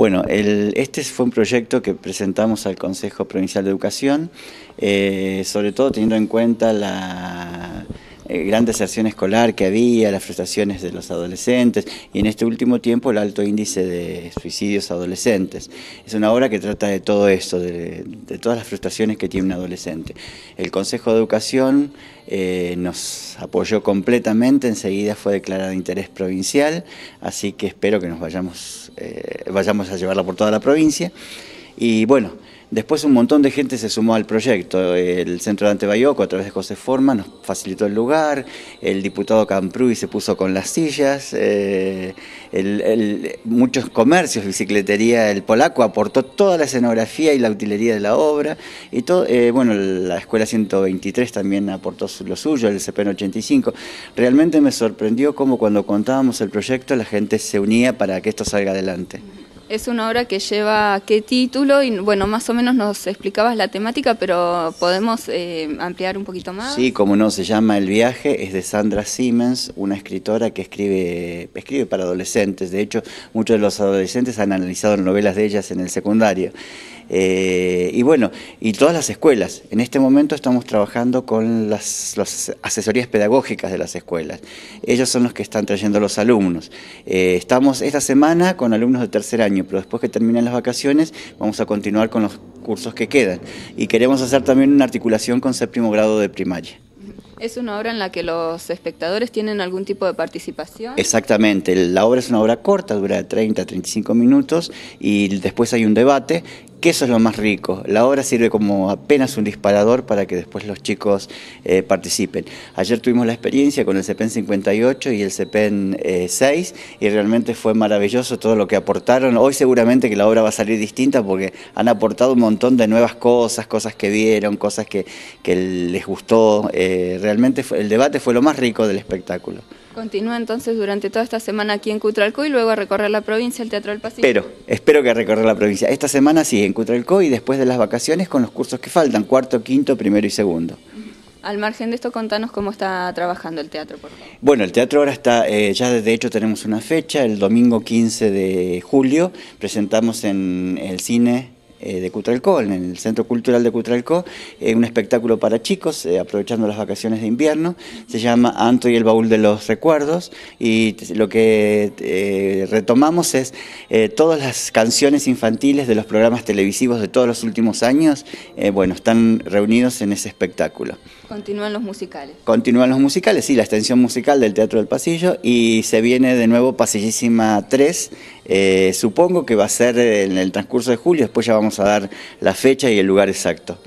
Bueno, el, este fue un proyecto que presentamos al Consejo Provincial de Educación, eh, sobre todo teniendo en cuenta la eh, gran deserción escolar que había, las frustraciones de los adolescentes y en este último tiempo el alto índice de suicidios adolescentes. Es una obra que trata de todo esto, de, todas las frustraciones que tiene un adolescente. El Consejo de Educación eh, nos apoyó completamente, enseguida fue declarada de interés provincial, así que espero que nos vayamos, eh, vayamos a llevarla por toda la provincia. Y bueno, después un montón de gente se sumó al proyecto. El Centro de Bayoco, a través de José Forma, nos facilitó el lugar. El diputado Camprui se puso con las sillas. Eh, muchos comercios, bicicletería, el polaco aportó toda la escenografía y la utilería de la obra. Y todo, eh, bueno, la Escuela 123 también aportó lo suyo, el CPN 85. Realmente me sorprendió cómo cuando contábamos el proyecto la gente se unía para que esto salga adelante. Es una obra que lleva qué título y bueno, más o menos nos explicabas la temática, pero podemos eh, ampliar un poquito más. Sí, como no, se llama El viaje, es de Sandra Siemens, una escritora que escribe, escribe para adolescentes. De hecho, muchos de los adolescentes han analizado novelas de ellas en el secundario. Eh, y bueno, y todas las escuelas. En este momento estamos trabajando con las, asesorías pedagógicas de las escuelas. Ellos son los que están trayendo los alumnos. Eh, estamos esta semana con alumnos de tercer año, pero después que terminen las vacaciones vamos a continuar con los cursos que quedan. Y queremos hacer también una articulación con séptimo grado de primaria. ¿Es una obra en la que los espectadores tienen algún tipo de participación? Exactamente, la obra es una obra corta, dura 30, 35 minutos y después hay un debate que eso es lo más rico. La obra sirve como apenas un disparador para que después los chicos eh, participen. Ayer tuvimos la experiencia con el Cpen 58 y el Cpen 6 eh, y realmente fue maravilloso todo lo que aportaron. Hoy seguramente que la obra va a salir distinta porque han aportado un montón de nuevas cosas, cosas que vieron, cosas que, les gustó. Eh, realmente el debate fue lo más rico del espectáculo. Continúa entonces durante toda esta semana aquí en Cutralcó y luego a recorrer la provincia, el Teatro del Pacífico. Pero, espero que recorrer la provincia. Esta semana sí, en Cutralcó y después de las vacaciones con los cursos que faltan, cuarto, quinto, primero y segundo. Al margen de esto, contanos cómo está trabajando el teatro, Bueno, el teatro ahora está, eh, ya de hecho tenemos una fecha, el domingo 15 de julio, presentamos en el cine eh, de Cutralcó, en el Centro Cultural de Cutralcó, eh, un espectáculo para chicos, eh, aprovechando las vacaciones de invierno, se llama Anto y el Baúl de los Recuerdos, y lo que retomamos es todas las canciones infantiles de los programas televisivos de todos los últimos años, bueno, están reunidos en ese espectáculo. Continúan los musicales. Continúan los musicales, sí, la extensión musical del Teatro del Pasillo, y se viene de nuevo Pasillísima 3, eh, supongo que va a ser en el transcurso de julio, después ya vamos a dar la fecha y el lugar exacto.